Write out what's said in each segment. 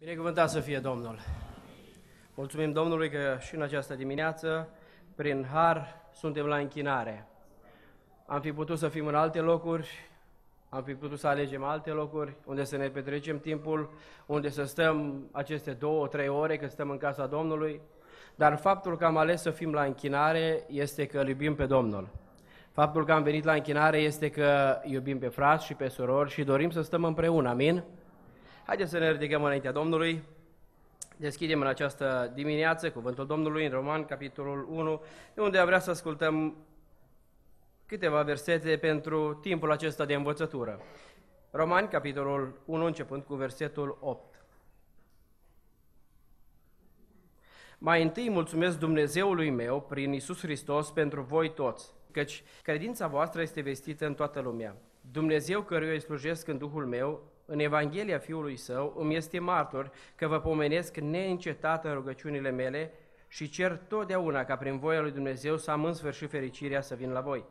Binecuvântat să fie Domnul! Mulțumim Domnului că și în această dimineață, prin har, suntem la închinare. Am fi putut să fim în alte locuri, am fi putut să alegem alte locuri unde să ne petrecem timpul, unde să stăm aceste două, trei ore când stăm în casa Domnului, dar faptul că am ales să fim la închinare este că îl iubim pe Domnul. Faptul că am venit la închinare este că iubim pe frați și pe surori și dorim să stăm împreună, amin? Haideți să ne ridicăm înaintea Domnului. Deschidem în această dimineață cuvântul Domnului în Roman, capitolul 1, de unde vrea să ascultăm câteva versete pentru timpul acesta de învățătură. Roman, capitolul 1, începând cu versetul 8. Mai întâi mulțumesc Dumnezeului meu prin Isus Hristos pentru voi toți, căci credința voastră este vestită în toată lumea. Dumnezeu căruia îi slujesc în Duhul meu în Evanghelia Fiului Său, îmi este martor că vă pomenesc neîncetat în rugăciunile mele și cer totdeauna ca prin voia lui Dumnezeu să am în sfârșit fericirea să vin la voi.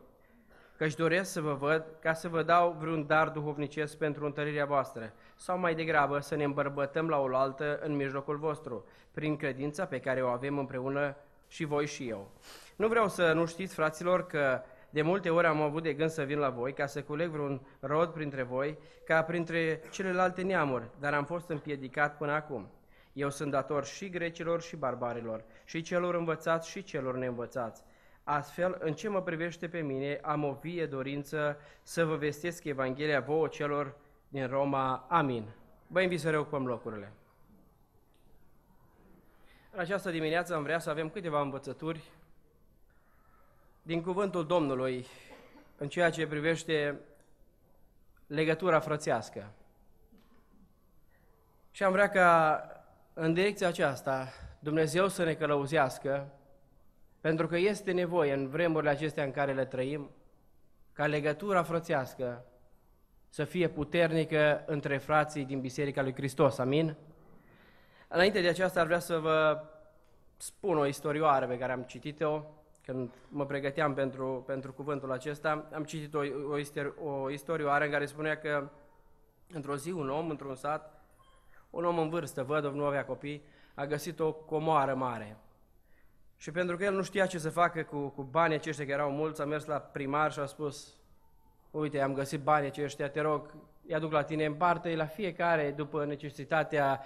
Căci doresc să vă văd ca să vă dau vreun dar duhovnicesc pentru întărirea voastră, sau mai degrabă să ne îmbărbătăm la oaltă în mijlocul vostru, prin credința pe care o avem împreună și voi și eu. Nu vreau să nu știți, fraților, că de multe ori am avut de gând să vin la voi ca să culeg vreun rod printre voi, ca printre celelalte neamuri, dar am fost împiedicat până acum. Eu sunt dator și grecilor și barbarilor, și celor învățați și celor neînvățați. Astfel, în ce mă privește pe mine, am o vie dorință să vă vestesc Evanghelia vouă celor din Roma. Amin. Vă invit să reocupăm locurile. În această dimineață am vrea să avem câteva învățături din cuvântul Domnului în ceea ce privește legătura frățească. Și am vrea ca în direcția aceasta Dumnezeu să ne călăuzească, pentru că este nevoie în vremurile acestea în care le trăim, ca legătura frățească să fie puternică între frații din Biserica lui Hristos. Amin? Înainte de aceasta ar vrea să vă spun o istorioară pe care am citit-o, când mă pregăteam pentru, pentru cuvântul acesta, am citit o, o, o o istorioară în care spunea că într-o zi un om, într-un sat, un om în vârstă, vădov, nu avea copii, a găsit o comoară mare. Și pentru că el nu știa ce să facă cu, cu banii aceștia, că erau mulți, a mers la primar și a spus, uite, am găsit banii aceștia, te rog, i aduc la tine în parte, la fiecare, după necesitatea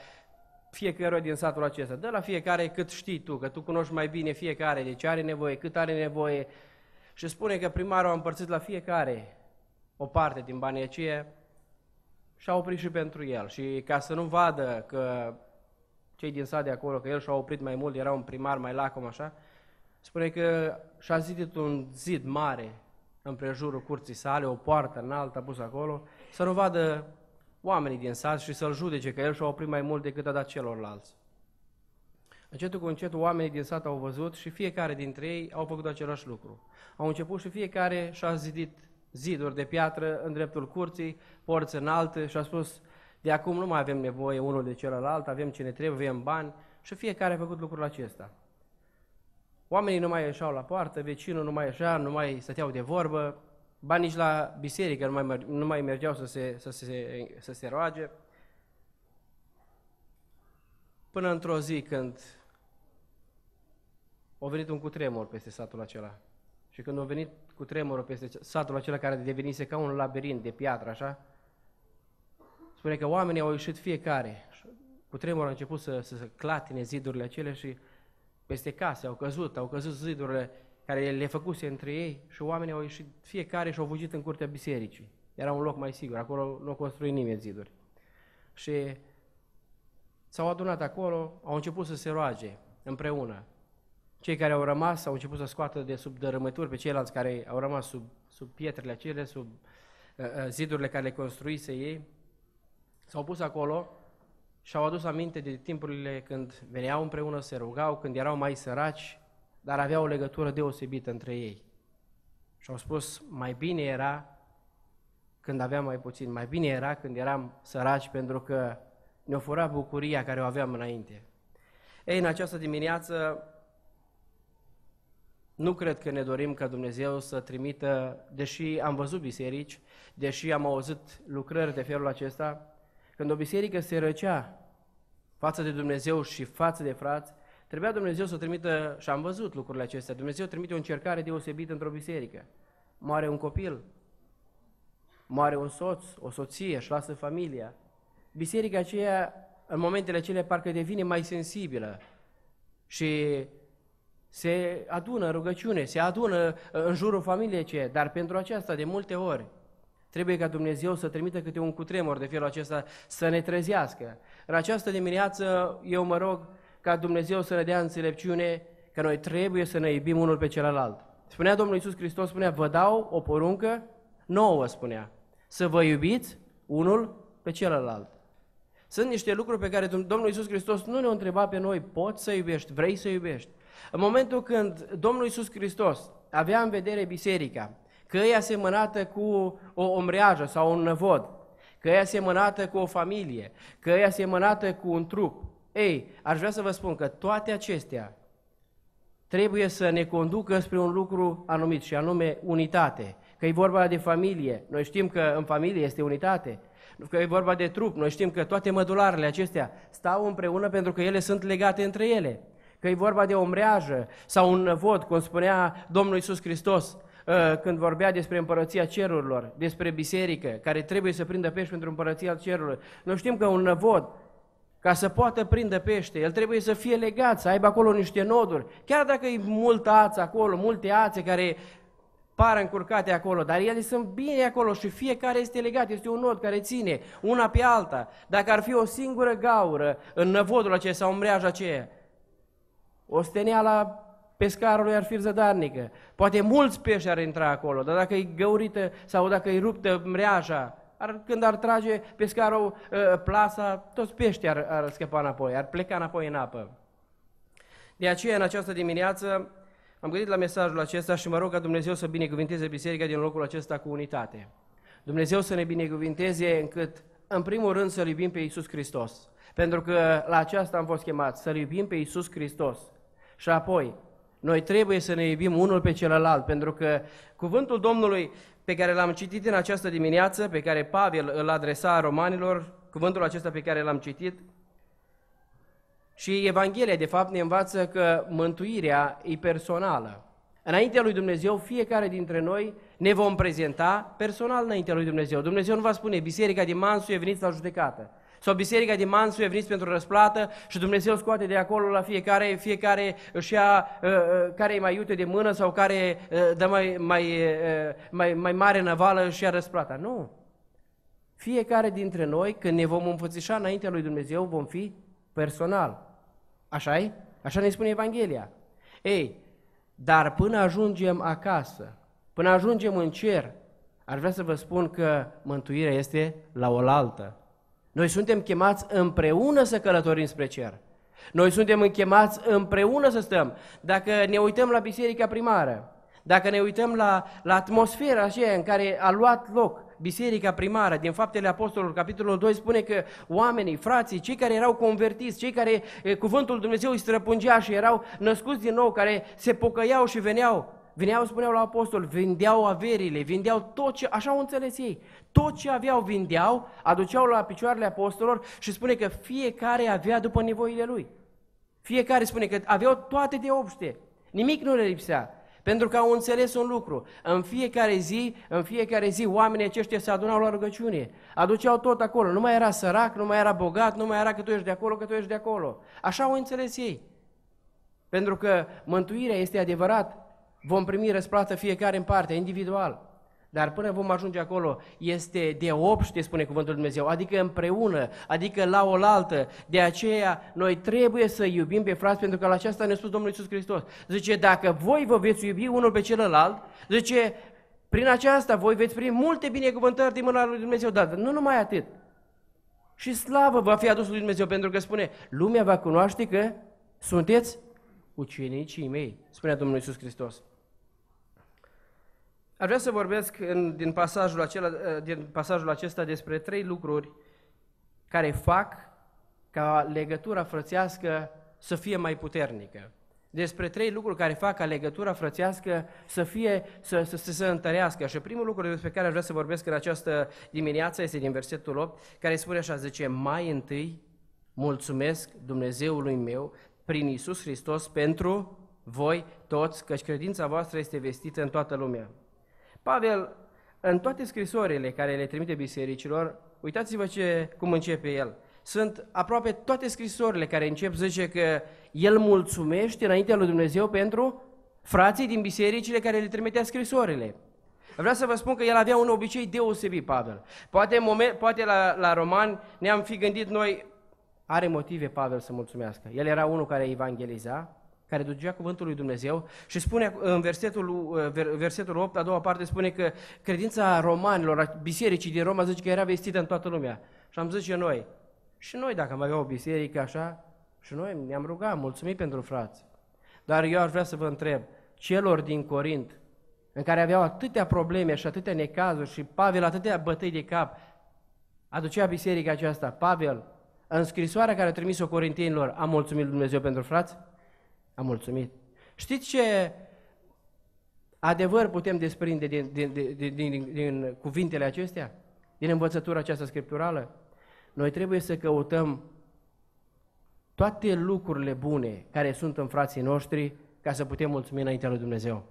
fiecare din satul acesta. Dă la fiecare cât știi tu, că tu cunoști mai bine fiecare de ce are nevoie, cât are nevoie. Și spune că primarul a împărțit la fiecare o parte din banii aceia și a oprit și pentru el. Și ca să nu vadă că cei din sat de acolo, că el și-a oprit mai mult, era un primar mai lacom așa, spune că și-a zidit un zid mare în curții sale, o poartă înaltă pusă acolo, să nu vadă oamenii din sat și să-l judece că el și-a oprit mai mult decât a dat celorlalți. Încetul cu încet, oamenii din sat au văzut și fiecare dintre ei au făcut același lucru. Au început și fiecare și-a zidit ziduri de piatră în dreptul curții, porți înalte și a spus, de acum nu mai avem nevoie unul de celălalt, avem ce ne trebuie, avem bani și fiecare a făcut lucrul acesta. Oamenii nu mai ieșeau la poartă, vecinul nu mai ieșea, nu mai stăteau de vorbă, ba nici la biserică nu mai, merge, nu mai mergeau să se, să, se, să se roage. Până într-o zi când a venit un cutremur peste satul acela. Și când a venit cutremurul peste satul acela care devenise ca un labirint de piatră, așa, spune că oamenii au ieșit fiecare. Cutremurul a început să, să, să clatine zidurile acele și peste case au căzut, au căzut zidurile care le făcuse între ei și oamenii au ieșit fiecare și au fugit în curtea bisericii. Era un loc mai sigur, acolo nu construit nimeni ziduri. Și s-au adunat acolo, au început să se roage împreună. Cei care au rămas au început să scoată de sub dărâmături pe ceilalți care au rămas sub, sub pietrele acele, sub uh, uh, zidurile care le construise ei. S-au pus acolo și au adus aminte de timpurile când veneau împreună, se rugau, când erau mai săraci, dar avea o legătură deosebită între ei. Și au spus, mai bine era când aveam mai puțin, mai bine era când eram săraci pentru că ne-o fura bucuria care o aveam înainte. Ei, în această dimineață, nu cred că ne dorim ca Dumnezeu să trimită, deși am văzut biserici, deși am auzit lucrări de felul acesta, când o biserică se răcea față de Dumnezeu și față de frați, Trebuia Dumnezeu să o trimită, și am văzut lucrurile acestea, Dumnezeu trimite o încercare deosebită într-o biserică. Moare un copil, moare un soț, o soție, își lasă familia. Biserica aceea, în momentele acelea, parcă devine mai sensibilă și se adună rugăciune, se adună uh, în jurul familiei aceea, dar pentru aceasta, de multe ori, Trebuie ca Dumnezeu să trimită câte un cutremur de felul acesta să ne trezească. În această dimineață eu mă rog ca Dumnezeu să ne dea înțelepciune că noi trebuie să ne iubim unul pe celălalt. Spunea Domnul Iisus Hristos, spunea, vă dau o poruncă nouă, spunea, să vă iubiți unul pe celălalt. Sunt niște lucruri pe care Domnul Iisus Hristos nu ne-a întrebat pe noi, poți să iubești, vrei să iubești. În momentul când Domnul Iisus Hristos avea în vedere biserica, că e asemănată cu o omreajă sau un năvod, că e asemănată cu o familie, că e asemănată cu un trup, ei, aș vrea să vă spun că toate acestea trebuie să ne conducă spre un lucru anumit și anume unitate. Că e vorba de familie, noi știm că în familie este unitate. Că e vorba de trup, noi știm că toate mădularele acestea stau împreună pentru că ele sunt legate între ele. Că e vorba de o mreajă sau un vod, cum spunea Domnul Isus Hristos, ă, când vorbea despre împărăția cerurilor, despre biserică, care trebuie să prindă pești pentru împărăția cerurilor. Noi știm că un năvod ca să poată prinde pește, el trebuie să fie legat, să aibă acolo niște noduri. Chiar dacă e multă ață acolo, multe ațe care par încurcate acolo, dar ele sunt bine acolo și fiecare este legat, este un nod care ține una pe alta. Dacă ar fi o singură gaură în năvodul acesta sau în mreaja aceea, osteneala pescarului ar fi zădarnică. Poate mulți pești ar intra acolo, dar dacă e găurită sau dacă e ruptă mreaja, ar, când ar trage pescarul ă, plasa, toți peștii ar, ar scăpa înapoi, ar pleca înapoi în apă. De aceea, în această dimineață, am gândit la mesajul acesta și mă rog ca Dumnezeu să binecuvinteze biserica din locul acesta cu unitate. Dumnezeu să ne binecuvinteze încât, în primul rând, să-L iubim pe Iisus Hristos. Pentru că la aceasta am fost chemați, să-L iubim pe Iisus Hristos. Și apoi, noi trebuie să ne iubim unul pe celălalt, pentru că cuvântul Domnului pe care l-am citit în această dimineață, pe care Pavel îl adresa romanilor, cuvântul acesta pe care l-am citit, și Evanghelia, de fapt, ne învață că mântuirea e personală. Înaintea lui Dumnezeu, fiecare dintre noi ne vom prezenta personal înaintea lui Dumnezeu. Dumnezeu nu va spune, biserica din e venit la judecată sau biserica din Mansu e venit pentru răsplată și Dumnezeu scoate de acolo la fiecare, fiecare își ia uh, ă, ă, care e mai iute de mână sau care uh, dă mai, mai, uh, mai, mai mare navală și ia răsplata. Nu! Fiecare dintre noi, când ne vom înfățișa înaintea lui Dumnezeu, vom fi personal. așa e? Așa ne spune Evanghelia. Ei, dar până ajungem acasă, până ajungem în cer, ar vrea să vă spun că mântuirea este la oaltă. Noi suntem chemați împreună să călătorim spre cer. Noi suntem chemați împreună să stăm. Dacă ne uităm la biserica primară, dacă ne uităm la, la atmosfera aceea în care a luat loc biserica primară din Faptele Apostolilor, capitolul 2, spune că oamenii, frații, cei care erau convertiți, cei care cuvântul Dumnezeu îi străpungea și erau născuți din nou, care se pocăiau și veneau Vineau, spuneau la apostol, vindeau averile, vindeau tot ce, așa au înțeles ei, tot ce aveau vindeau, aduceau la picioarele apostolilor și spune că fiecare avea după nevoile lui. Fiecare spune că aveau toate de obște, nimic nu le lipsea. Pentru că au înțeles un lucru. În fiecare zi, în fiecare zi, oamenii aceștia se adunau la rugăciune. Aduceau tot acolo. Nu mai era sărac, nu mai era bogat, nu mai era că tu ești de acolo, că tu ești de acolo. Așa au înțeles ei. Pentru că mântuirea este adevărat Vom primi răsplată fiecare în parte, individual. Dar până vom ajunge acolo, este de obște, spune cuvântul Dumnezeu, adică împreună, adică la oaltă. De aceea, noi trebuie să iubim pe frați, pentru că la aceasta ne-a spus Domnul Iisus Hristos. Zice, dacă voi vă veți iubi unul pe celălalt, zice, prin aceasta voi veți primi multe binecuvântări din mâna lui Dumnezeu, dar nu numai atât. Și slavă va fi adusă lui Dumnezeu, pentru că spune, lumea va cunoaște că sunteți ucenicii mei, spunea Domnul Iisus Hristos. Aș vrea să vorbesc în, din, pasajul acela, ă, din pasajul acesta despre trei lucruri care fac ca legătura frățească să fie mai puternică. Despre trei lucruri care fac ca legătura frățească să fie, să, să, să se întărească. Și primul lucru despre care aș vrea să vorbesc în această dimineață este din versetul 8, care spune așa, zice, mai întâi mulțumesc Dumnezeului meu prin Isus Hristos pentru voi toți, căci credința voastră este vestită în toată lumea. Pavel, în toate scrisorile care le trimite bisericilor, uitați-vă ce, cum începe el. Sunt aproape toate scrisorile care încep, zice că el mulțumește înaintea lui Dumnezeu pentru frații din bisericile care le trimitea scrisorile. Vreau să vă spun că el avea un obicei deosebit, Pavel. Poate, moment, poate la, la romani ne-am fi gândit noi, are motive Pavel să mulțumească. El era unul care evangeliza, care ducea cuvântul lui Dumnezeu și spune în versetul, uh, versetul 8, a doua parte, spune că credința romanilor, a bisericii din Roma, zice că era vestită în toată lumea. Și am zis și noi, și noi dacă am avea o biserică așa, și noi ne-am rugat, mulțumit pentru frați. Dar eu ar vrea să vă întreb, celor din Corint, în care aveau atâtea probleme și atâtea necazuri și Pavel atâtea bătăi de cap, aducea biserica aceasta. Pavel, în scrisoarea care a trimis-o corintienilor, a mulțumit Dumnezeu pentru frați? Am mulțumit. Știți ce adevăr putem desprinde din, din, din, din, din cuvintele acestea? Din învățătura aceasta scripturală? Noi trebuie să căutăm toate lucrurile bune care sunt în frații noștri ca să putem mulțumi înaintea lui Dumnezeu.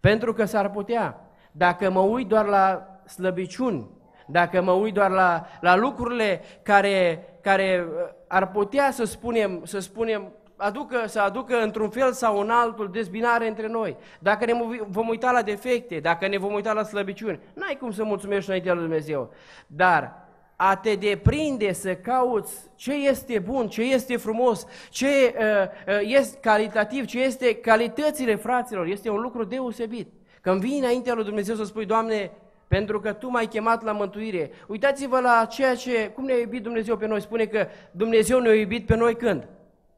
Pentru că s-ar putea, dacă mă uit doar la slăbiciuni, dacă mă uit doar la, la lucrurile care, care uh, ar putea să spunem, să spunem aducă, să aducă într-un fel sau în altul dezbinare între noi. Dacă ne vom uita la defecte, dacă ne vom uita la slăbiciuni, n-ai cum să mulțumești înaintea lui Dumnezeu. Dar a te deprinde să cauți ce este bun, ce este frumos, ce uh, uh, este calitativ, ce este calitățile fraților, este un lucru deosebit. Când vii înaintea lui Dumnezeu să spui, Doamne, pentru că Tu m-ai chemat la mântuire. Uitați-vă la ceea ce, cum ne-a iubit Dumnezeu pe noi. Spune că Dumnezeu ne-a iubit pe noi când?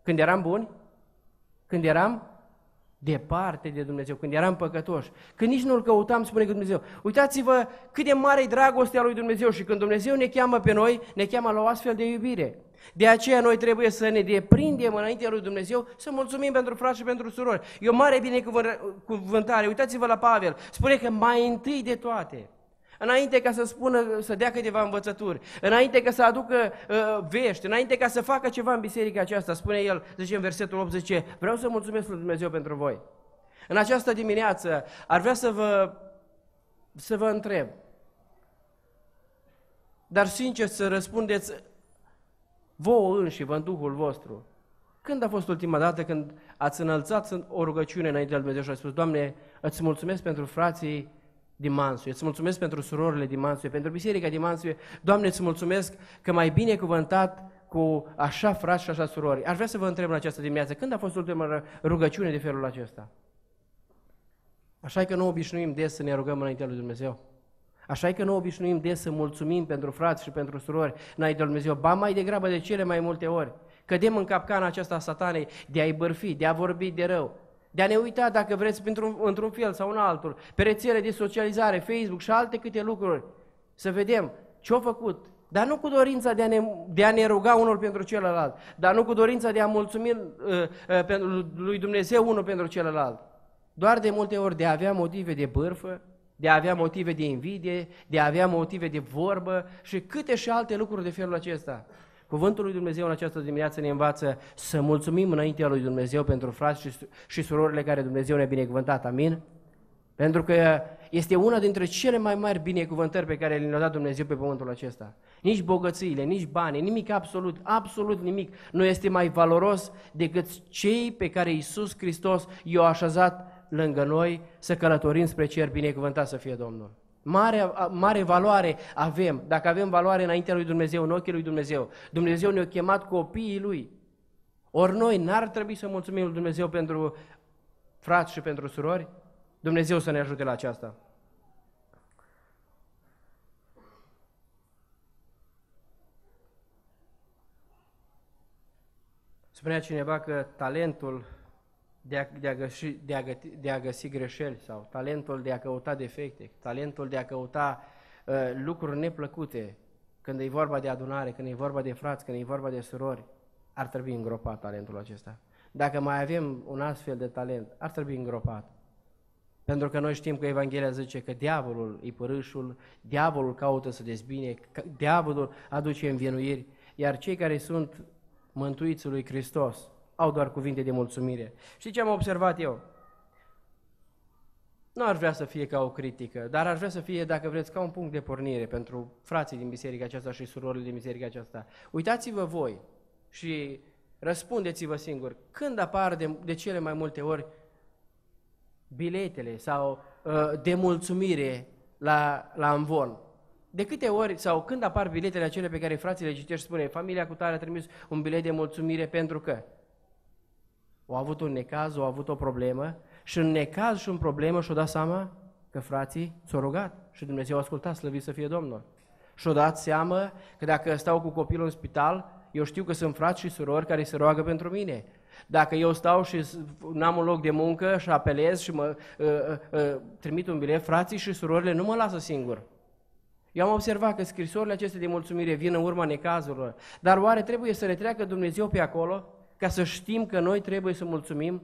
Când eram buni? Când eram departe de Dumnezeu, când eram păcătoși, când nici nu-L căutam, spune că Dumnezeu. Uitați-vă cât de mare e dragostea lui Dumnezeu și când Dumnezeu ne cheamă pe noi, ne cheamă la o astfel de iubire. De aceea noi trebuie să ne deprindem înaintea lui Dumnezeu, să mulțumim pentru frați și pentru surori. E o mare binecuvântare. Uitați-vă la Pavel. Spune că mai întâi de toate, înainte ca să spună, să dea câteva învățături, înainte ca să aducă uh, vești, înainte ca să facă ceva în biserica aceasta, spune el, zice în versetul 8, zice, vreau să mulțumesc lui Dumnezeu pentru voi. În această dimineață ar vrea să vă, să vă întreb, dar sincer să răspundeți vouă înși vă în Duhul vostru. Când a fost ultima dată când ați înălțat o rugăciune înainte de Dumnezeu și a spus, Doamne, îți mulțumesc pentru frații Dimansuie. Îți mulțumesc pentru surorile Dimansuie, pentru biserica Dimansuie. Doamne, îți mulțumesc că mai bine cuvântat cu așa frați și așa surori. Aș vrea să vă întreb în această dimineață, când a fost ultima rugăciune de felul acesta? Așa că nu obișnuim des să ne rugăm înaintea lui Dumnezeu. Așa că nu obișnuim des să mulțumim pentru frați și pentru surori înaintea lui Dumnezeu, ba mai degrabă de cele mai multe ori. Cădem în capcana aceasta a satanei de a-i bârfi, de a vorbi de rău, de a ne uita, dacă vreți, într-un, într-un fel sau în altul, pe rețele de socializare, Facebook și alte câte lucruri, să vedem ce au făcut, dar nu cu dorința de a, ne, de a ne ruga unul pentru celălalt, dar nu cu dorința de a mulțumi uh, uh, lui Dumnezeu unul pentru celălalt, doar de multe ori de a avea motive de bârfă, de a avea motive de invidie, de a avea motive de vorbă și câte și alte lucruri de felul acesta. Cuvântul lui Dumnezeu în această dimineață ne învață să mulțumim înaintea lui Dumnezeu pentru frați și, și surorile care Dumnezeu ne-a binecuvântat. Amin? Pentru că este una dintre cele mai mari binecuvântări pe care le-a dat Dumnezeu pe pământul acesta. Nici bogățiile, nici bani, nimic absolut, absolut nimic nu este mai valoros decât cei pe care Isus Hristos i-a așezat lângă noi să călătorim spre cer, binecuvântat să fie Domnul. Mare, mare valoare avem, dacă avem valoare înaintea lui Dumnezeu, în ochii lui Dumnezeu. Dumnezeu ne-a chemat copiii Lui. Ori noi n-ar trebui să mulțumim lui Dumnezeu pentru frați și pentru surori? Dumnezeu să ne ajute la aceasta. Spunea cineva că talentul de a, de, a găsi, de, a găti, de a găsi greșeli sau talentul de a căuta defecte, talentul de a căuta uh, lucruri neplăcute când e vorba de adunare, când e vorba de frați, când e vorba de surori, ar trebui îngropat talentul acesta. Dacă mai avem un astfel de talent, ar trebui îngropat. Pentru că noi știm că Evanghelia zice că diavolul e părâșul, diavolul caută să dezbine, diavolul aduce învinuiri, iar cei care sunt mântuiți lui Hristos, au doar cuvinte de mulțumire. Și ce am observat eu? Nu ar vrea să fie ca o critică, dar ar vrea să fie, dacă vreți, ca un punct de pornire pentru frații din biserica aceasta și surorile din biserica aceasta. Uitați-vă voi și răspundeți-vă singuri, când apar de, de cele mai multe ori biletele sau uh, de mulțumire la, la învon? De câte ori sau când apar biletele acele pe care frații le citești spune familia cu tare a trimis un bilet de mulțumire pentru că? Au avut un necaz, au avut o problemă și în necaz și în problemă și-au dat seama că frații s-au rugat și Dumnezeu a ascultat, slăvit să fie Domnul. Și-au dat seama că dacă stau cu copilul în spital, eu știu că sunt frați și surori care se roagă pentru mine. Dacă eu stau și n-am un loc de muncă și apelez și mă uh, uh, uh, trimit un bilet, frații și surorile nu mă lasă singur. Eu am observat că scrisorile acestea de mulțumire vin în urma necazurilor, dar oare trebuie să le treacă Dumnezeu pe acolo? ca să știm că noi trebuie să mulțumim?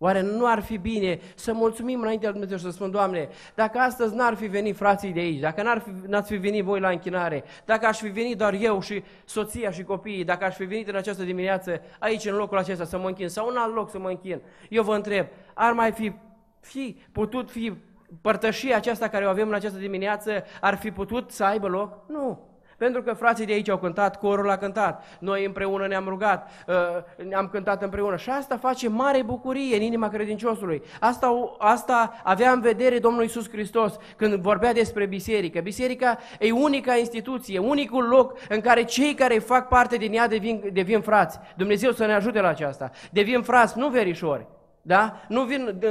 Oare nu ar fi bine să mulțumim înaintea Dumnezeu și să spun, Doamne, dacă astăzi n-ar fi venit frații de aici, dacă n-ar fi, n-ați fi venit voi la închinare, dacă aș fi venit doar eu și soția și copiii, dacă aș fi venit în această dimineață aici, în locul acesta, să mă închin, sau în alt loc să mă închin, eu vă întreb, ar mai fi, fi putut fi părtășia aceasta care o avem în această dimineață, ar fi putut să aibă loc? Nu. Pentru că frații de aici au cântat, corul a cântat, noi împreună ne-am rugat, uh, ne-am cântat împreună. Și asta face mare bucurie în inima credinciosului. Asta, asta avea în vedere Domnul Iisus Hristos când vorbea despre biserică. Biserica e unica instituție, unicul loc în care cei care fac parte din ea devin, devin frați. Dumnezeu să ne ajute la aceasta. Devin frați, nu verișori. Da? Nu vin uh, uh,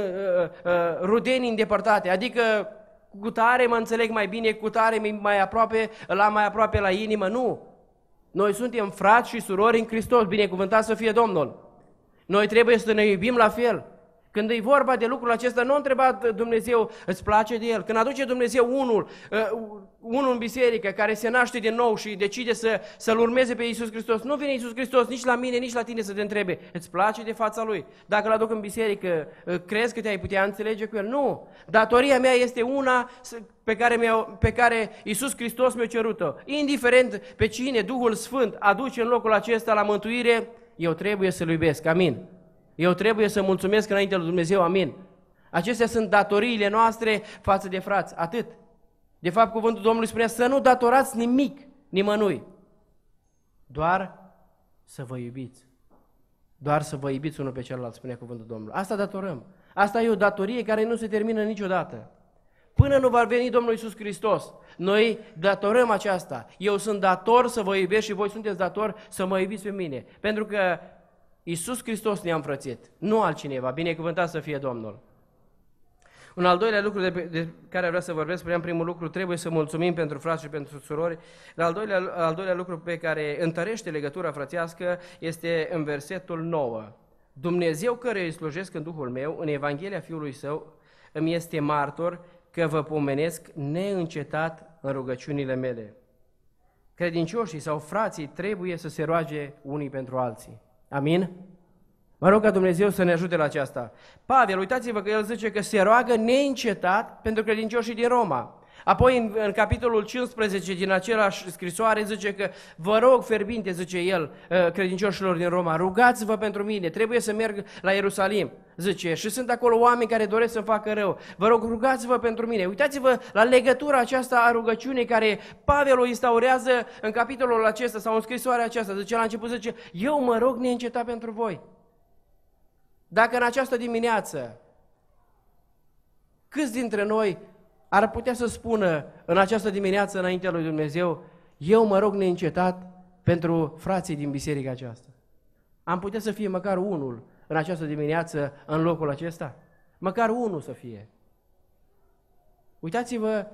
uh rudenii îndepărtate, adică cu tare mă înțeleg mai bine, cu tare mai aproape, la mai aproape la inimă. Nu! Noi suntem frați și surori în Hristos, binecuvântat să fie Domnul. Noi trebuie să ne iubim la fel. Când e vorba de lucrul acesta, nu a întrebat Dumnezeu, îți place de el. Când aduce Dumnezeu unul, ă, unul în biserică care se naște din nou și decide să, să-L urmeze pe Isus Hristos, nu vine Isus Hristos nici la mine, nici la tine să te întrebe, îți place de fața Lui? Dacă îl aduc în biserică, ă, crezi că te-ai putea înțelege cu el? Nu! Datoria mea este una pe care, mi-a, pe care Isus Hristos mi-a cerut-o. Indiferent pe cine Duhul Sfânt aduce în locul acesta la mântuire, eu trebuie să-L iubesc. Amin. Eu trebuie să mulțumesc înainte lui Dumnezeu, amin. Acestea sunt datoriile noastre față de frați, atât. De fapt, cuvântul Domnului spunea să nu datorați nimic nimănui, doar să vă iubiți. Doar să vă iubiți unul pe celălalt, spune cuvântul Domnului. Asta datorăm. Asta e o datorie care nu se termină niciodată. Până nu va veni Domnul Isus Hristos, noi datorăm aceasta. Eu sunt dator să vă iubesc și voi sunteți dator să mă iubiți pe mine. Pentru că Iisus Hristos ne-a înfrățit, nu altcineva. Binecuvântat să fie Domnul. Un al doilea lucru de, de care vreau să vorbesc, spuneam primul lucru, trebuie să mulțumim pentru frați și pentru surori. Al doilea, al doilea lucru pe care întărește legătura frățească este în versetul 9. Dumnezeu care îi slujesc în Duhul meu, în Evanghelia Fiului Său, îmi este martor că vă pomenesc neîncetat în rugăciunile mele. Credincioșii sau frații trebuie să se roage unii pentru alții. Amin? Mă rog ca Dumnezeu să ne ajute la aceasta. Pavel, uitați-vă că el zice că se roagă neîncetat pentru credincioșii din Roma. Apoi în, în capitolul 15 din același scrisoare zice că vă rog ferbinte, zice el, uh, credincioșilor din Roma, rugați-vă pentru mine, trebuie să merg la Ierusalim, zice, și sunt acolo oameni care doresc să-mi facă rău, vă rog rugați-vă pentru mine. Uitați-vă la legătura aceasta a rugăciunii care Pavel o instaurează în capitolul acesta sau în scrisoarea aceasta, zice la început, zice, eu mă rog neîncetat pentru voi. Dacă în această dimineață, câți dintre noi ar putea să spună în această dimineață înaintea lui Dumnezeu, eu mă rog neîncetat pentru frații din biserica aceasta. Am putea să fie măcar unul în această dimineață în locul acesta? Măcar unul să fie. Uitați-vă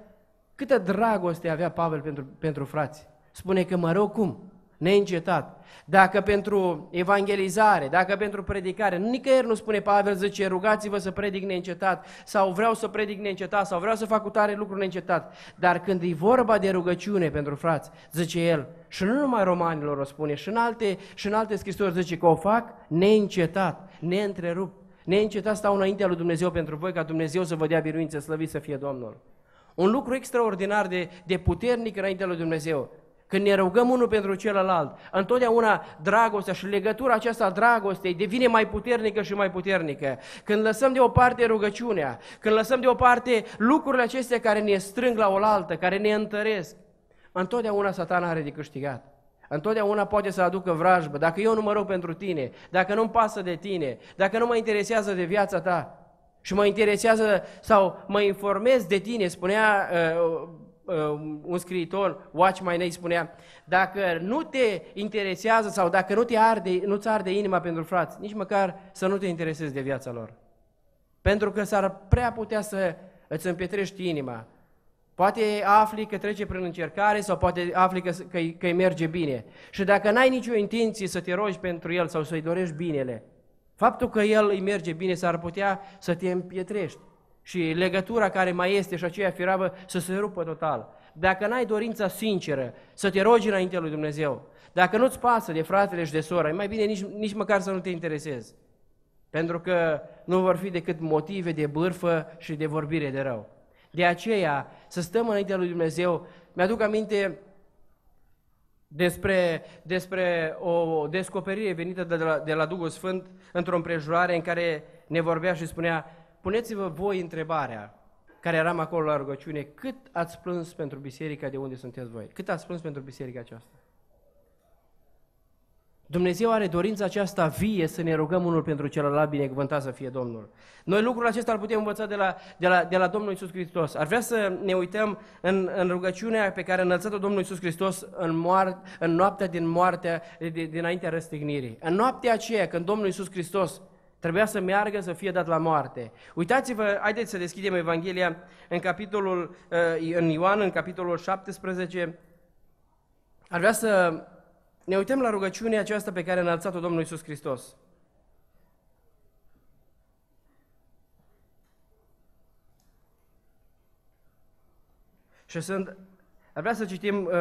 câtă dragoste avea Pavel pentru, pentru frați. Spune că mă rog cum? neîncetat. Dacă pentru evangelizare, dacă pentru predicare, nicăieri nu spune Pavel, zice, rugați-vă să predic neîncetat, sau vreau să predic neîncetat, sau vreau să fac cu tare lucruri neîncetat. Dar când e vorba de rugăciune pentru frați, zice el, și nu numai romanilor o spune, și în alte, și în alte scrisori zice că o fac neîncetat, neîntrerupt. Neîncetat stau înaintea lui Dumnezeu pentru voi, ca Dumnezeu să vă dea biruință, slăvit să fie Domnul. Un lucru extraordinar de, de puternic înaintea lui Dumnezeu. Când ne rugăm unul pentru celălalt, întotdeauna dragostea și legătura aceasta a dragostei devine mai puternică și mai puternică. Când lăsăm deoparte rugăciunea, când lăsăm deoparte lucrurile acestea care ne strâng la oaltă, care ne întăresc, întotdeauna satana are de câștigat. Întotdeauna poate să aducă vrajbă. Dacă eu nu mă rog pentru tine, dacă nu-mi pasă de tine, dacă nu mă interesează de viața ta și mă interesează sau mă informez de tine, spunea uh, Uh, un scriitor, Watch My Name, spunea, dacă nu te interesează sau dacă nu te arde, nu-ți arde inima pentru frați, nici măcar să nu te interesezi de viața lor. Pentru că s-ar prea putea să îți împietrești inima. Poate afli că trece prin încercare sau poate afli că, că, că îi merge bine. Și dacă n-ai nicio intenție să te rogi pentru el sau să-i dorești binele, faptul că el îi merge bine s-ar putea să te împietrești și legătura care mai este și aceea firavă să se rupă total. Dacă n-ai dorința sinceră să te rogi înaintea lui Dumnezeu, dacă nu-ți pasă de fratele și de sora, e mai bine nici, nici măcar să nu te interesezi. Pentru că nu vor fi decât motive de bârfă și de vorbire de rău. De aceea, să stăm înaintea lui Dumnezeu, mi-aduc aminte despre, despre o descoperire venită de la, de la Duhul Sfânt într-o împrejurare în care ne vorbea și spunea Puneți-vă voi întrebarea care eram acolo la rugăciune, cât ați plâns pentru biserica de unde sunteți voi? Cât ați plâns pentru biserica aceasta? Dumnezeu are dorința aceasta vie să ne rugăm unul pentru celălalt, binecuvântat să fie Domnul. Noi lucrul acesta îl putem învăța de la, de la, de la Domnul Isus Hristos. Ar vrea să ne uităm în, în rugăciunea pe care a înălțat-o Domnul Isus Hristos în, moar, în noaptea din moartea, de, de, dinaintea răstignirii. În noaptea aceea când Domnul Isus Hristos Trebuia să meargă să fie dat la moarte. Uitați-vă, haideți să deschidem Evanghelia în capitolul, eh, în Ioan, în capitolul 17. Ar vrea să ne uităm la rugăciunea aceasta pe care a înălțat-o Domnul Iisus Hristos. Și sunt ar vrea să citim, uh,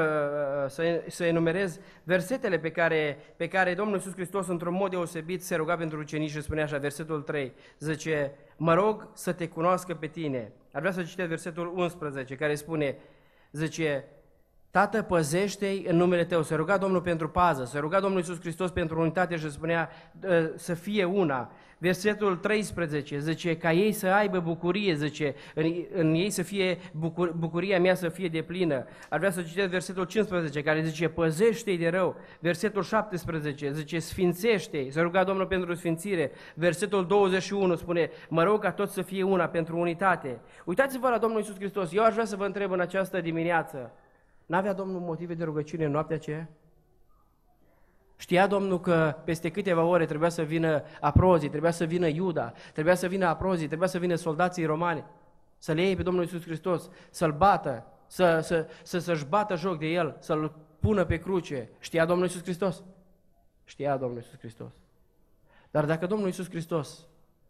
uh, să, enumerez versetele pe care, pe care Domnul Iisus Hristos, într-un mod deosebit, se ruga pentru ucenici și spunea așa, versetul 3, zice, mă rog să te cunoască pe tine. Ar vrea să citesc versetul 11, care spune, zice, Tată, păzește-i în numele Tău. Se ruga Domnul pentru pază, se ruga Domnul Iisus Hristos pentru unitate și spunea să fie una. Versetul 13 zice, ca ei să aibă bucurie, zice, în, în ei să fie, bucur, bucuria mea să fie de plină. Ar vrea să citesc versetul 15, care zice, păzește-i de rău. Versetul 17 zice, sfințește-i, Să ruga Domnul pentru sfințire. Versetul 21 spune, mă rog ca tot să fie una pentru unitate. Uitați-vă la Domnul Iisus Hristos. Eu aș vrea să vă întreb în această dimineață, N-avea Domnul motive de rugăciune în noaptea aceea? Știa Domnul că peste câteva ore trebuia să vină aprozii, trebuia să vină Iuda, trebuia să vină aprozii, trebuia să vină soldații romani, să le iei pe Domnul Iisus Hristos, să-L bată, să, să, să, să-și bată joc de El, să-L pună pe cruce. Știa Domnul Iisus Hristos? Știa Domnul Iisus Hristos. Dar dacă Domnul Iisus Hristos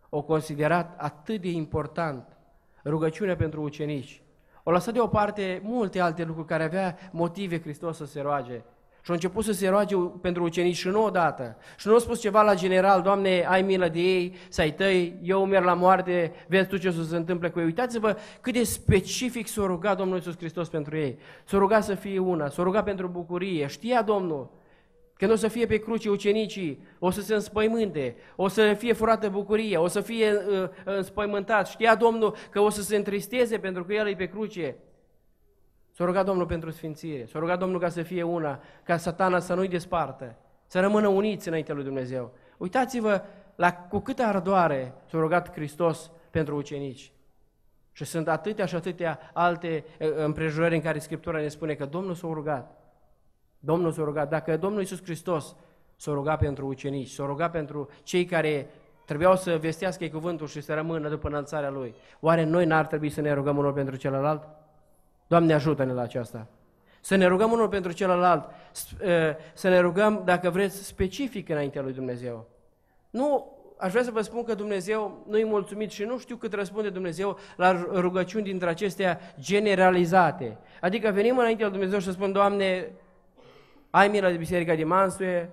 o considerat atât de important rugăciunea pentru ucenici, o lăsat deoparte multe alte lucruri care avea motive Hristos să se roage. Și a început să se roage pentru ucenici și nu odată. Și nu a spus ceva la general, Doamne, ai milă de ei, să-i tăi, eu merg la moarte, vezi tu ce o să se întâmple cu ei. Uitați-vă cât de specific s-a rugat Domnul Iisus Hristos pentru ei. S-a rugat să fie una, s-a rugat pentru bucurie, știa Domnul când o să fie pe cruce ucenicii, o să se înspăimânte, o să fie furată bucuria, o să fie uh, înspăimântat. Știa Domnul că o să se întristeze pentru că El e pe cruce. S-a rugat Domnul pentru sfințire, s-a rugat Domnul ca să fie una, ca satana să nu-i despartă, să rămână uniți înaintea lui Dumnezeu. Uitați-vă la cu câtă ardoare s-a rugat Hristos pentru ucenici. Și sunt atâtea și atâtea alte uh, împrejurări în care Scriptura ne spune că Domnul s-a rugat. Domnul s-a rugat, dacă Domnul Iisus Hristos s-a rugat pentru ucenici, s-a rugat pentru cei care trebuiau să vestească cuvântul și să rămână după înălțarea Lui, oare noi n-ar trebui să ne rugăm unul pentru celălalt? Doamne ajută-ne la aceasta! Să ne rugăm unul pentru celălalt, să ne rugăm, dacă vreți, specific înaintea lui Dumnezeu. Nu aș vrea să vă spun că Dumnezeu nu-i mulțumit și nu știu cât răspunde Dumnezeu la rugăciuni dintre acestea generalizate. Adică venim înaintea lui Dumnezeu și să spun, Doamne, ai milă de biserica de Mansuie,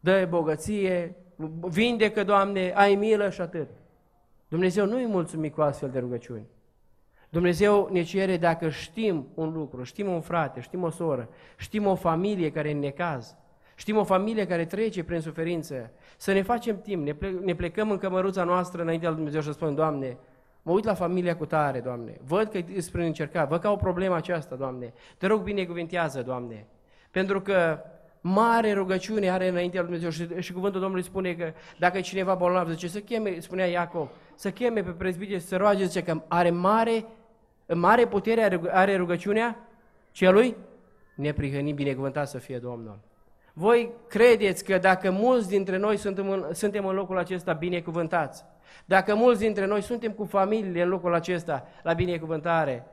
dă bogăție, vindecă, Doamne, ai milă și atât. Dumnezeu nu-i mulțumit cu astfel de rugăciuni. Dumnezeu ne cere dacă știm un lucru, știm un frate, știm o soră, știm o familie care e caz, știm o familie care trece prin suferință, să ne facem timp, ne, ne plecăm în cămăruța noastră înaintea lui Dumnezeu și să spunem, Doamne, mă uit la familia cu tare, Doamne, văd că îți prin încercat, văd că au problema aceasta, Doamne, te rog binecuvintează, Doamne, pentru că mare rugăciune are înaintea lui Dumnezeu și, și cuvântul Domnului spune că dacă e cineva bolnav, zice, să cheme, spunea Iacob, să cheme pe prezbite să roage, zice că are mare, mare putere are rugăciunea celui neprihănit, binecuvântat să fie Domnul. Voi credeți că dacă mulți dintre noi suntem în, suntem în locul acesta binecuvântați, dacă mulți dintre noi suntem cu familie în locul acesta la binecuvântare,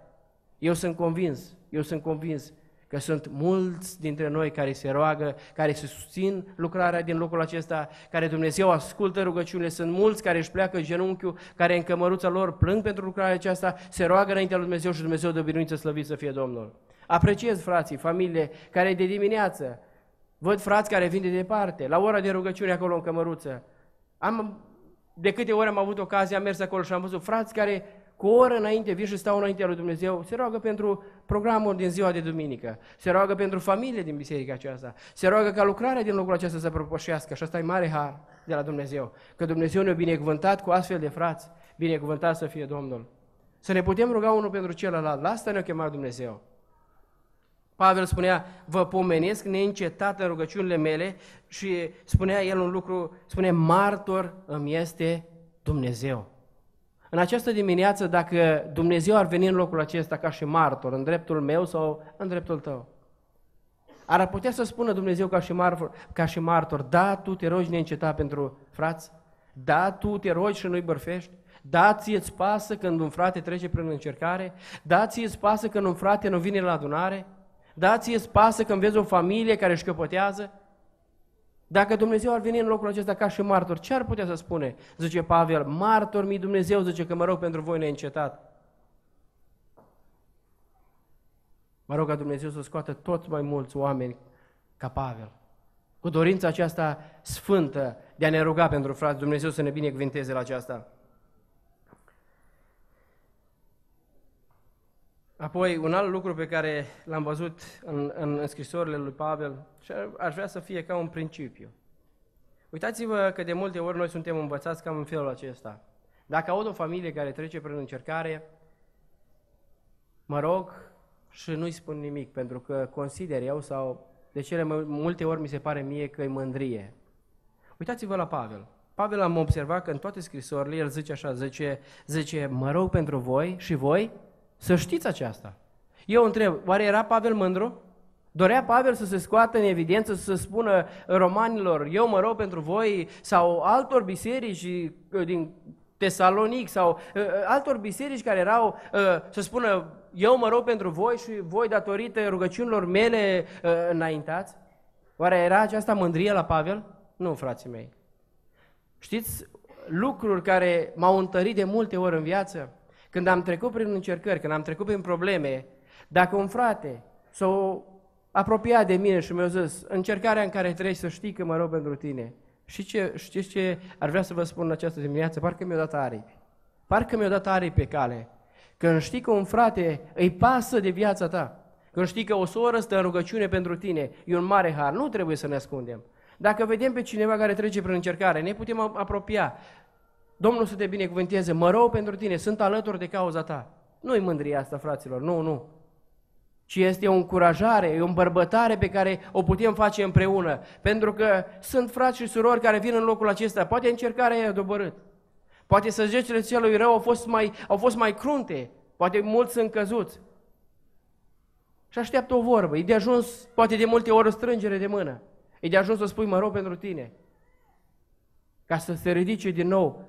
eu sunt convins, eu sunt convins că sunt mulți dintre noi care se roagă, care se susțin lucrarea din locul acesta, care Dumnezeu ascultă rugăciunile, sunt mulți care își pleacă genunchiul, care în cămăruța lor plâng pentru lucrarea aceasta, se roagă înaintea lui Dumnezeu și Dumnezeu de obinuință slăvit să fie Domnul. Apreciez frații, familie, care de dimineață văd frați care vin de departe, la ora de rugăciune acolo în cămăruță. Am, de câte ori am avut ocazia, am mers acolo și am văzut frați care cu o oră înainte vin și stau înaintea lui Dumnezeu, se roagă pentru programul din ziua de duminică, se roagă pentru familie din biserica aceasta, se roagă ca lucrarea din locul acesta să propășească și asta e mare har de la Dumnezeu, că Dumnezeu ne-a binecuvântat cu astfel de frați, binecuvântat să fie Domnul. Să ne putem ruga unul pentru celălalt, la asta ne-a chemat Dumnezeu. Pavel spunea, vă pomenesc neîncetat în rugăciunile mele și spunea el un lucru, spune, martor îmi este Dumnezeu. În această dimineață, dacă Dumnezeu ar veni în locul acesta ca și martor, în dreptul meu sau în dreptul tău, ar putea să spună Dumnezeu ca și, martor, ca și martor, da, tu te rogi neîncetat pentru frați, da, tu te rogi și nu-i bărfești, da, ție-ți pasă când un frate trece prin încercare, da, ție-ți pasă când un frate nu vine la adunare, da, ție-ți pasă când vezi o familie care își căpătează, dacă Dumnezeu ar veni în locul acesta ca și martor, ce ar putea să spune? Zice Pavel, martor mi Dumnezeu, zice că mă rog pentru voi neîncetat. Mă rog ca Dumnezeu să scoată tot mai mulți oameni ca Pavel. Cu dorința aceasta sfântă de a ne ruga pentru frați, Dumnezeu să ne binecuvinteze la aceasta. Apoi, un alt lucru pe care l-am văzut în, în scrisorile lui Pavel, și aș vrea să fie ca un principiu. Uitați-vă că de multe ori noi suntem învățați cam în felul acesta. Dacă aud o familie care trece prin încercare, mă rog și nu-i spun nimic, pentru că consider eu sau de cele mai multe ori mi se pare mie că e mândrie. Uitați-vă la Pavel. Pavel am observat că în toate scrisorile el zice așa, zice, zice, mă rog pentru voi și voi să știți aceasta. Eu întreb, oare era Pavel mândru? Dorea Pavel să se scoată în evidență, să spună romanilor, eu mă rog pentru voi, sau altor biserici uh, din Tesalonic, sau uh, uh, altor biserici care erau, uh, să spună, eu mă rog pentru voi și voi, datorită rugăciunilor mele, uh, înaintați? Oare era aceasta mândrie la Pavel? Nu, frații mei. Știți lucruri care m-au întărit de multe ori în viață? când am trecut prin încercări, când am trecut prin probleme, dacă un frate s-a apropiat de mine și mi-a zis, încercarea în care trebuie să știi că mă rog pentru tine, și ce, știți ce ar vrea să vă spun în această dimineață? Parcă mi-a dat aripi. Parcă mi-a dat aripi pe cale. Când știi că un frate îi pasă de viața ta, când știi că o soră stă în rugăciune pentru tine, e un mare har, nu trebuie să ne ascundem. Dacă vedem pe cineva care trece prin încercare, ne putem apropia, Domnul să te binecuvânteze, mă rog pentru tine, sunt alături de cauza ta. Nu-i mândria asta, fraților, nu, nu. Ci este o încurajare, o îmbărbătare pe care o putem face împreună. Pentru că sunt frați și surori care vin în locul acesta, poate încercarea e dobărât. Poate săgețile celui rău au fost mai, au fost mai crunte, poate mulți sunt căzuți. Și așteaptă o vorbă, e de ajuns, poate de multe ori o strângere de mână. E de ajuns să spui, mă rog pentru tine, ca să se ridice din nou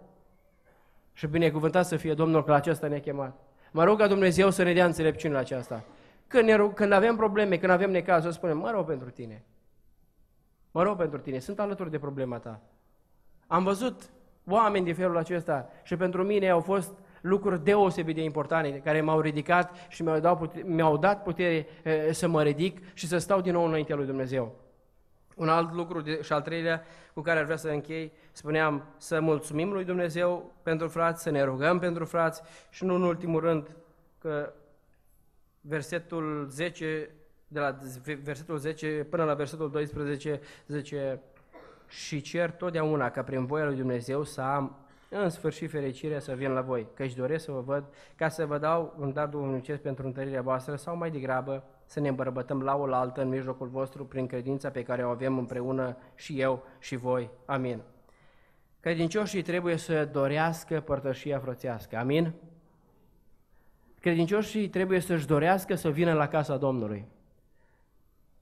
și binecuvântat să fie Domnul că la aceasta ne-a chemat. Mă rog ca Dumnezeu să ne dea înțelepciune la aceasta. Când, ne rug, când avem probleme, când avem să spunem, mă rog pentru tine. Mă rog pentru tine, sunt alături de problema ta. Am văzut oameni de felul acesta și pentru mine au fost lucruri deosebit de importante care m-au ridicat și au dat putere, mi-au dat putere să mă ridic și să stau din nou înaintea lui Dumnezeu. Un alt lucru de, și al treilea cu care ar vrea să închei, spuneam să mulțumim lui Dumnezeu pentru frați, să ne rugăm pentru frați și nu în ultimul rând că versetul 10, de la versetul 10 până la versetul 12 zice și cer totdeauna ca prin voia lui Dumnezeu să am în sfârșit fericirea să vin la voi, că își doresc să vă văd ca să vă dau un dar duhovnicesc pentru întărirea voastră sau mai degrabă să ne îmbărbătăm la oaltă în mijlocul vostru prin credința pe care o avem împreună și eu și voi. Amin. Credincioșii trebuie să dorească părtășia frățească. Amin? Credincioșii trebuie să-și dorească să vină la casa Domnului.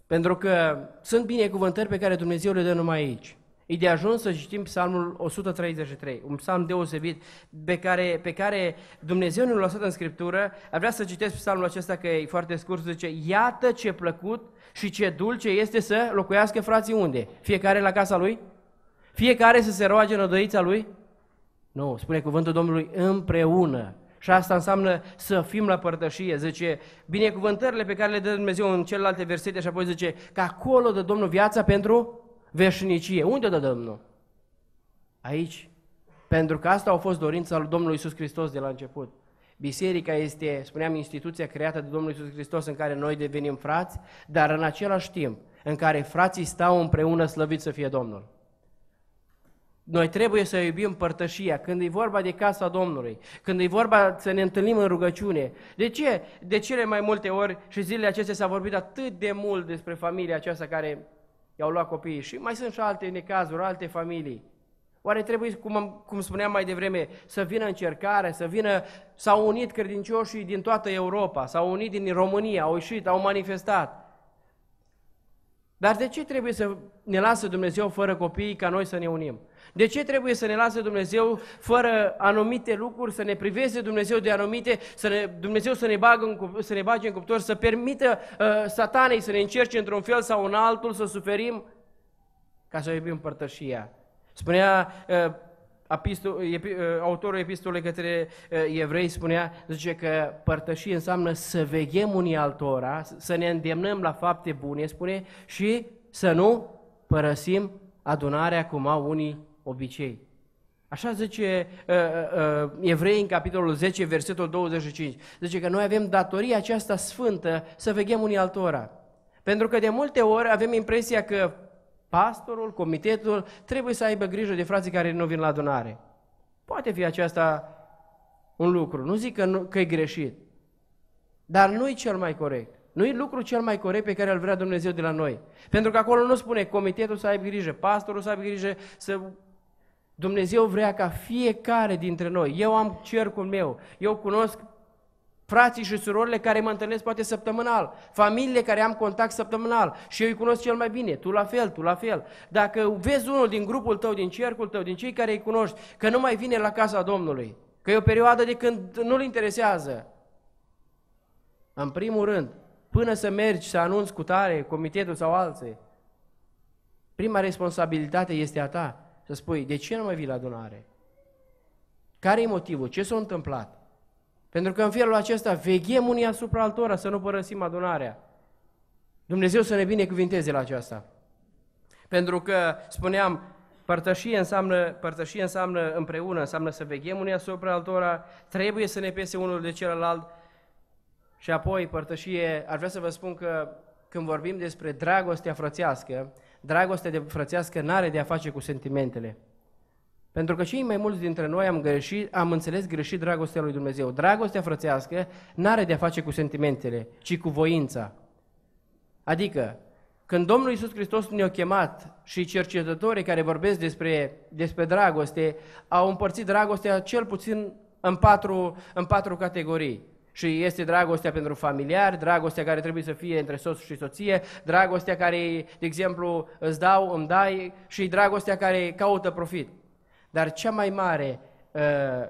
Pentru că sunt binecuvântări pe care Dumnezeu le dă numai aici. E de ajuns să citim psalmul 133, un psalm deosebit pe care, pe care Dumnezeu ne-l lăsat în Scriptură. Ar vrea să citesc psalmul acesta că e foarte scurt, zice Iată ce plăcut și ce dulce este să locuiască frații unde? Fiecare la casa lui? Fiecare să se roage în odăița lui? Nu, spune cuvântul Domnului împreună. Și asta înseamnă să fim la părtășie, zice, binecuvântările pe care le dă Dumnezeu în celelalte versete și apoi zice că acolo dă Domnul viața pentru veșnicie. Unde dă Domnul? Aici. Pentru că asta a fost dorința lui Domnului Isus Hristos de la început. Biserica este, spuneam, instituția creată de Domnul Isus Hristos în care noi devenim frați, dar în același timp în care frații stau împreună slăvit să fie Domnul. Noi trebuie să iubim părtășia când e vorba de casa Domnului, când e vorba să ne întâlnim în rugăciune. De ce? De cele mai multe ori și zilele acestea s-a vorbit atât de mult despre familia aceasta care i-au luat copiii și mai sunt și alte necazuri, alte familii. Oare trebuie, cum, am, cum spuneam mai devreme, să vină încercare, să vină, s-au unit credincioșii din toată Europa, s-au unit din România, au ieșit, au manifestat. Dar de ce trebuie să ne lasă Dumnezeu fără copii ca noi să ne unim? De ce trebuie să ne lase Dumnezeu fără anumite lucruri, să ne priveze Dumnezeu de anumite, să ne, Dumnezeu să ne, bagă în, să ne bage în cuptor, să permită uh, satanei să ne încerce într-un fel sau în altul, să suferim ca să iubim părtășia. Spunea uh, apistul, epi, uh, autorul epistolei către uh, evrei, spunea, zice că părtășie înseamnă să veghem unii altora, să ne îndemnăm la fapte bune, spune, și să nu părăsim adunarea cum au unii obicei. Așa zice uh, uh, uh Evrei în capitolul 10, versetul 25. Zice că noi avem datoria aceasta sfântă să veghem unii altora. Pentru că de multe ori avem impresia că pastorul, comitetul, trebuie să aibă grijă de frații care nu vin la adunare. Poate fi aceasta un lucru. Nu zic că, nu, că e greșit. Dar nu e cel mai corect. Nu e lucru cel mai corect pe care îl vrea Dumnezeu de la noi. Pentru că acolo nu spune comitetul să aibă grijă, pastorul să aibă grijă, să Dumnezeu vrea ca fiecare dintre noi, eu am cercul meu, eu cunosc frații și surorile care mă întâlnesc poate săptămânal, familiile care am contact săptămânal și eu îi cunosc cel mai bine, tu la fel, tu la fel. Dacă vezi unul din grupul tău, din cercul tău, din cei care îi cunoști, că nu mai vine la casa Domnului, că e o perioadă de când nu-l interesează, în primul rând, până să mergi să anunți cu tare comitetul sau alții, prima responsabilitate este a ta. Să spui, de ce nu mai vii la adunare? Care e motivul? Ce s-a întâmplat? Pentru că în felul acesta veghem unii asupra altora să nu părăsim adunarea. Dumnezeu să ne binecuvinteze la aceasta. Pentru că, spuneam, părtășie înseamnă, părtășie înseamnă împreună, înseamnă să veghem unii asupra altora, trebuie să ne pese unul de celălalt și apoi părtășie, aș vrea să vă spun că când vorbim despre dragostea frățească, dragostea de frățească nu are de a face cu sentimentele. Pentru că cei mai mulți dintre noi am, greșit, am înțeles greșit dragostea lui Dumnezeu. Dragostea frățească nu are de a face cu sentimentele, ci cu voința. Adică, când Domnul Iisus Hristos ne-a chemat și cercetătorii care vorbesc despre, despre dragoste au împărțit dragostea cel puțin în patru, în patru categorii. Și este dragostea pentru familiar, dragostea care trebuie să fie între soț și soție, dragostea care, de exemplu, îți dau, îmi dai și dragostea care caută profit. Dar cea mai mare, ă,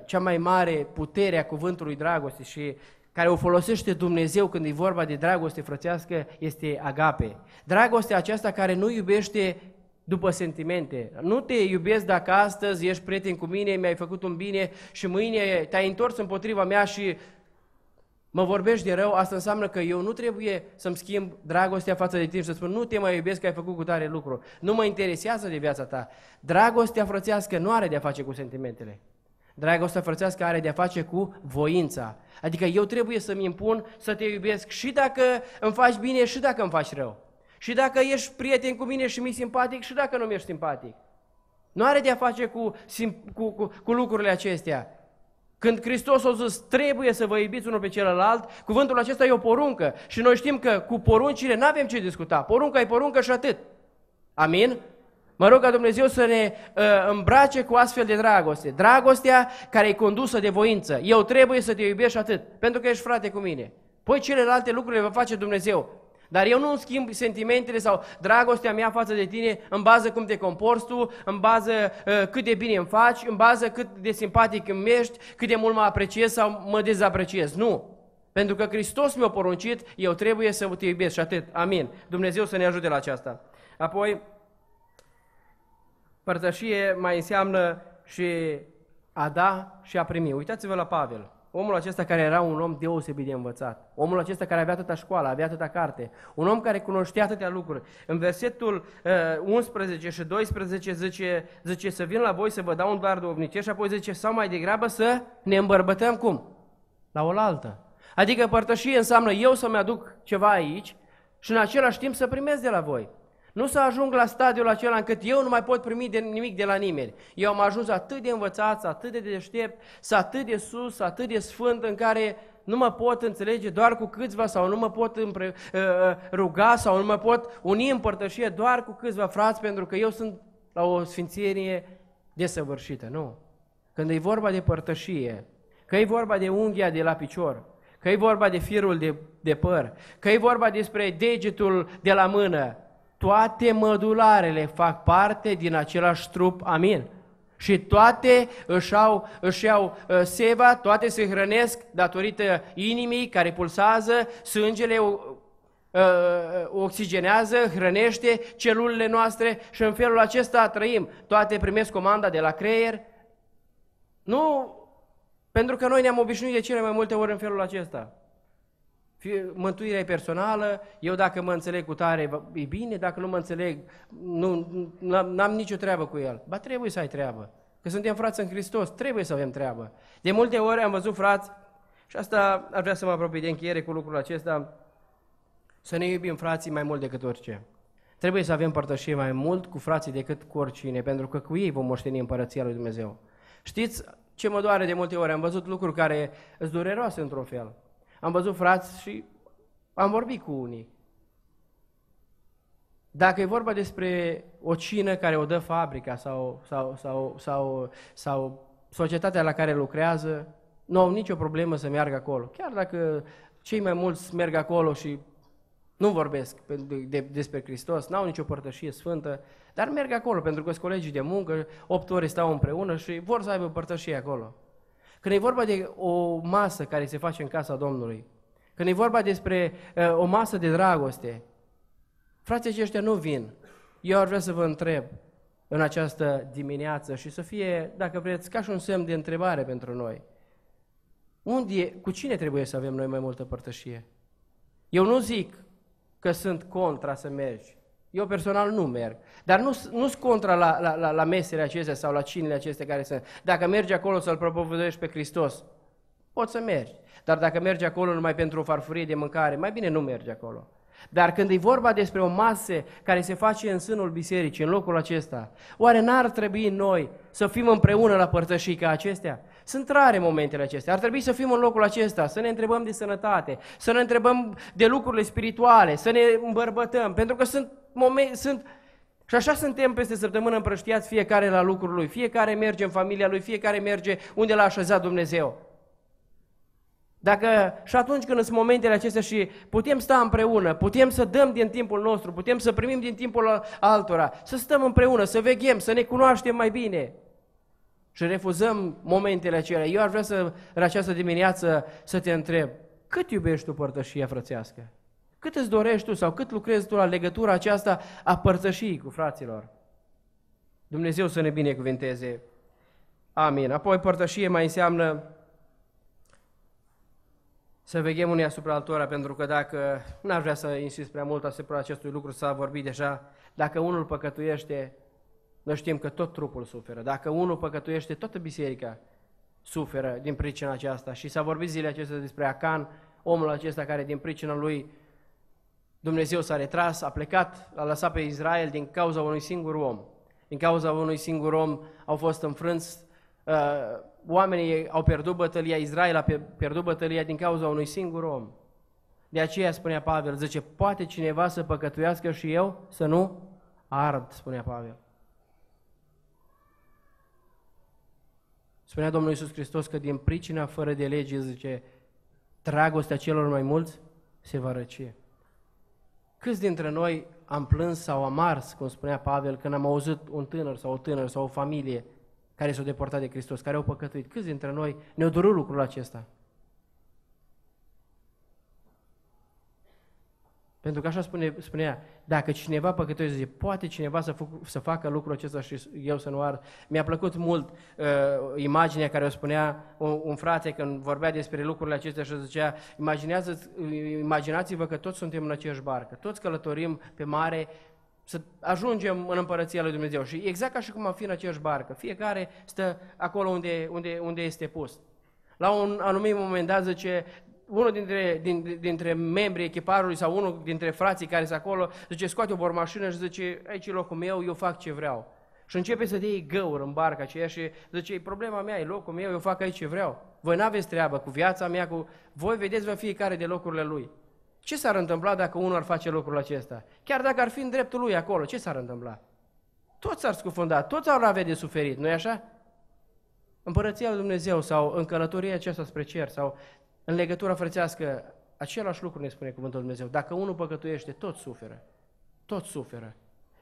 cea mai mare putere a cuvântului dragoste și care o folosește Dumnezeu când e vorba de dragoste frățească este agape. Dragostea aceasta care nu iubește după sentimente. Nu te iubesc dacă astăzi ești prieten cu mine, mi-ai făcut un bine și mâine te-ai întors împotriva mea și mă vorbești de rău, asta înseamnă că eu nu trebuie să-mi schimb dragostea față de tine și să spun nu te mai iubesc că ai făcut cu tare lucru, nu mă interesează de viața ta. Dragostea frățească nu are de-a face cu sentimentele. Dragostea frățească are de-a face cu voința. Adică eu trebuie să-mi impun să te iubesc și dacă îmi faci bine și dacă îmi faci rău. Și dacă ești prieten cu mine și mi simpatic și dacă nu mi-ești simpatic. Nu are de-a face cu, cu, cu, cu lucrurile acestea. Când Hristos a zis, trebuie să vă iubiți unul pe celălalt, cuvântul acesta e o poruncă. Și noi știm că cu poruncile nu avem ce discuta. Porunca e poruncă și atât. Amin? Mă rog ca Dumnezeu să ne uh, îmbrace cu astfel de dragoste. Dragostea care e condusă de voință. Eu trebuie să te iubesc atât, pentru că ești frate cu mine. Păi celelalte lucruri le va face Dumnezeu. Dar eu nu îmi schimb sentimentele sau dragostea mea față de tine în bază cum te comporți tu, în bază uh, cât de bine îmi faci, în bază cât de simpatic îmi ești, cât de mult mă apreciez sau mă dezapreciez. Nu! Pentru că Hristos mi-a poruncit, eu trebuie să te iubesc și atât. Amin. Dumnezeu să ne ajute la aceasta. Apoi, părtășie mai înseamnă și a da și a primi. Uitați-vă la Pavel omul acesta care era un om deosebit de învățat, omul acesta care avea atâta școală, avea atâta carte, un om care cunoștea atâtea lucruri. În versetul uh, 11 și 12 zice, zice să vin la voi să vă dau un dar de și apoi zice sau mai degrabă să ne îmbărbătăm cum? La oaltă. Adică părtășie înseamnă eu să-mi aduc ceva aici și în același timp să primez de la voi. Nu să ajung la stadiul acela încât eu nu mai pot primi de nimic de la nimeni. Eu am ajuns atât de învățat, atât de deștept, atât de sus, atât de sfânt, în care nu mă pot înțelege doar cu câțiva sau nu mă pot împre, uh, uh, ruga sau nu mă pot uni în părtășie doar cu câțiva frați pentru că eu sunt la o sfințenie desăvârșită. Nu. Când e vorba de părtășie, că e vorba de unghia de la picior, că e vorba de firul de, de păr, că e vorba despre degetul de la mână, toate mădularele fac parte din același trup, amin. Și toate își au, își iau ă, seva, toate se hrănesc datorită inimii care pulsează, sângele ă, oxigenează, hrănește celulele noastre și în felul acesta trăim. Toate primesc comanda de la creier. Nu pentru că noi ne-am obișnuit de cele mai multe ori în felul acesta mântuirea e personală, eu dacă mă înțeleg cu tare e bine, dacă nu mă înțeleg, nu, n-am nicio treabă cu el. Ba trebuie să ai treabă, că suntem frați în Hristos, trebuie să avem treabă. De multe ori am văzut frați, și asta ar vrea să mă apropii de încheiere cu lucrul acesta, să ne iubim frații mai mult decât orice. Trebuie să avem părtășie mai mult cu frații decât cu oricine, pentru că cu ei vom moșteni împărăția lui Dumnezeu. Știți ce mă doare de multe ori? Am văzut lucruri care îți dureroase într-un fel am văzut frați și am vorbit cu unii. Dacă e vorba despre o cină care o dă fabrica sau, sau, sau, sau, sau societatea la care lucrează, nu au nicio problemă să meargă acolo. Chiar dacă cei mai mulți merg acolo și nu vorbesc de, de, despre Hristos, n-au nicio părtășie sfântă, dar merg acolo pentru că sunt colegii de muncă, opt ore stau împreună și vor să aibă părtășie acolo. Când e vorba de o masă care se face în casa Domnului, când e vorba despre uh, o masă de dragoste, frații aceștia nu vin. Eu ar vrea să vă întreb în această dimineață și să fie, dacă vreți, ca și un semn de întrebare pentru noi. Unde e, cu cine trebuie să avem noi mai multă părtășie? Eu nu zic că sunt contra să mergi eu personal nu merg. Dar nu, nu-s contra la, la, la, la mesele acestea sau la cinele acestea care sunt. Dacă mergi acolo să-L propovăduiești pe Hristos, poți să mergi. Dar dacă mergi acolo numai pentru o farfurie de mâncare, mai bine nu mergi acolo. Dar când e vorba despre o masă care se face în sânul bisericii, în locul acesta, oare n-ar trebui noi să fim împreună la ca acestea? Sunt rare momentele acestea. Ar trebui să fim în locul acesta, să ne întrebăm de sănătate, să ne întrebăm de lucrurile spirituale, să ne îmbărbătăm, pentru că sunt Moment, sunt... Și așa suntem peste săptămână împrăștiați fiecare la lucrul lui, fiecare merge în familia lui, fiecare merge unde l-a așezat Dumnezeu. Dacă și atunci când sunt momentele acestea și putem sta împreună, putem să dăm din timpul nostru, putem să primim din timpul altora, să stăm împreună, să veghem, să ne cunoaștem mai bine și refuzăm momentele acelea. Eu ar vrea să, în această dimineață să te întreb, cât iubești tu părtășia frățească? Cât îți dorești tu sau cât lucrezi tu la legătura aceasta a părtășii cu fraților? Dumnezeu să ne binecuvinteze. Amin. Apoi părtășie mai înseamnă să veghem unii asupra altora, pentru că dacă, n-aș vrea să insist prea mult asupra acestui lucru, s-a vorbit deja, dacă unul păcătuiește, noi știm că tot trupul suferă. Dacă unul păcătuiește, toată biserica suferă din pricina aceasta. Și s-a vorbit zilele acestea despre Acan, omul acesta care din pricina lui Dumnezeu s-a retras, a plecat, l-a lăsat pe Israel din cauza unui singur om. Din cauza unui singur om au fost înfrânți, uh, oamenii au pierdut bătălia, Israel a pierdut bătălia din cauza unui singur om. De aceea spunea Pavel, zice, poate cineva să păcătuiască și eu să nu ard, spunea Pavel. Spunea Domnul Iisus Hristos că din pricina fără de lege, zice, dragostea celor mai mulți se va răcie. Câți dintre noi am plâns sau am ars, cum spunea Pavel, când am auzit un tânăr sau o tânără sau o familie care s-au depărtat de Hristos, care au păcătuit? Câți dintre noi ne-au durut lucrul acesta? Pentru că așa spune, spunea, dacă cineva zice, poate cineva să, fuc, să facă lucrul acesta și eu să nu ar. Mi-a plăcut mult uh, imaginea care o spunea un, un frate când vorbea despre lucrurile acestea și zicea, imaginați-vă că toți suntem în aceeași barcă, toți călătorim pe mare să ajungem în împărăția lui Dumnezeu. Și exact ca și cum am fi în aceeași barcă, fiecare stă acolo unde, unde, unde este pus. La un anumit moment dat zice, unul dintre, din, dintre membrii echiparului sau unul dintre frații care sunt acolo, zice, scoate o bormașină și zice, aici e locul meu, eu fac ce vreau. Și începe să dea găuri în barca aceea și zice, e problema mea, e locul meu, eu fac aici ce vreau. Voi n-aveți treabă cu viața mea, cu... voi vedeți-vă fiecare de locurile lui. Ce s-ar întâmpla dacă unul ar face lucrul acesta? Chiar dacă ar fi în dreptul lui acolo, ce s-ar întâmpla? Toți s-ar scufunda, toți ar avea de suferit, nu-i așa? Împărăția lui Dumnezeu sau în călătoria aceasta spre cer sau în legătura frățească, același lucru ne spune Cuvântul Dumnezeu. Dacă unul păcătuiește, tot suferă. Tot suferă.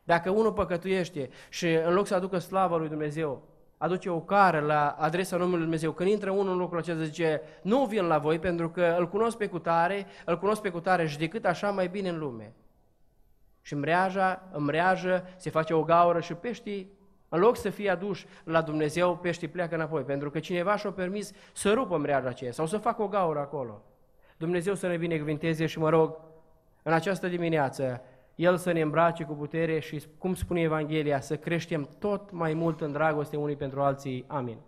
Dacă unul păcătuiește și în loc să aducă slavă lui Dumnezeu, aduce o cară la adresa numelui Lui Dumnezeu. Când intră unul în locul acesta, zice, nu vin la voi pentru că îl cunosc pe cutare, îl cunosc pe cutare și decât așa mai bine în lume. Și mreaja, în mreajă, se face o gaură și peștii în loc să fie aduși la Dumnezeu, peștii pleacă înapoi, pentru că cineva și-a permis să rupă mreaja aceea sau să facă o gaură acolo. Dumnezeu să ne binecuvinteze și mă rog, în această dimineață, El să ne îmbrace cu putere și, cum spune Evanghelia, să creștem tot mai mult în dragoste unii pentru alții. Amin.